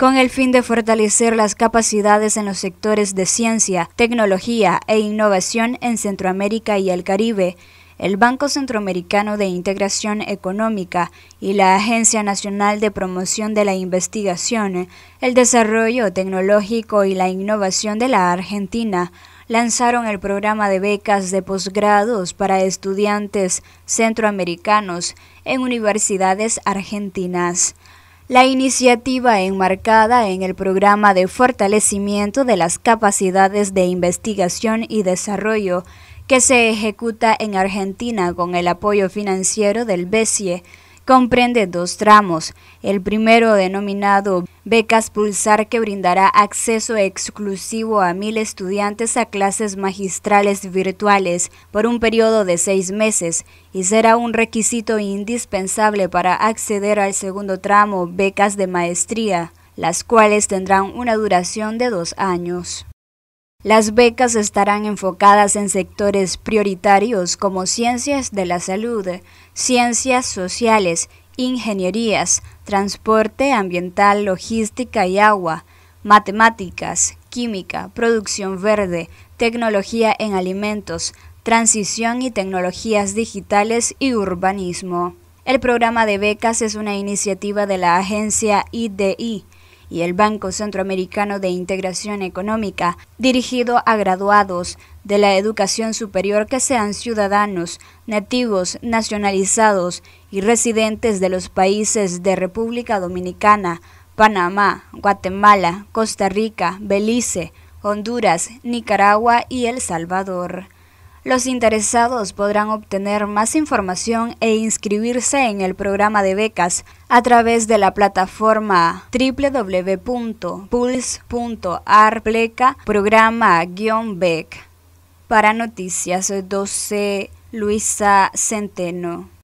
con el fin de fortalecer las capacidades en los sectores de ciencia, tecnología e innovación en Centroamérica y el Caribe. El Banco Centroamericano de Integración Económica y la Agencia Nacional de Promoción de la Investigación, el Desarrollo Tecnológico y la Innovación de la Argentina lanzaron el programa de becas de posgrados para estudiantes centroamericanos en universidades argentinas. La iniciativa enmarcada en el programa de fortalecimiento de las capacidades de investigación y desarrollo que se ejecuta en Argentina con el apoyo financiero del BESIE comprende dos tramos, el primero denominado Becas Pulsar que brindará acceso exclusivo a mil estudiantes a clases magistrales virtuales por un periodo de seis meses y será un requisito indispensable para acceder al segundo tramo Becas de Maestría, las cuales tendrán una duración de dos años. Las becas estarán enfocadas en sectores prioritarios como ciencias de la salud, ciencias sociales, ingenierías, transporte ambiental, logística y agua, matemáticas, química, producción verde, tecnología en alimentos, transición y tecnologías digitales y urbanismo. El programa de becas es una iniciativa de la agencia IDI y el Banco Centroamericano de Integración Económica, dirigido a graduados de la educación superior que sean ciudadanos, nativos, nacionalizados y residentes de los países de República Dominicana, Panamá, Guatemala, Costa Rica, Belice, Honduras, Nicaragua y El Salvador. Los interesados podrán obtener más información e inscribirse en el programa de becas a través de la plataforma www.puls.arpleca programa-bec. Para Noticias 12, Luisa Centeno.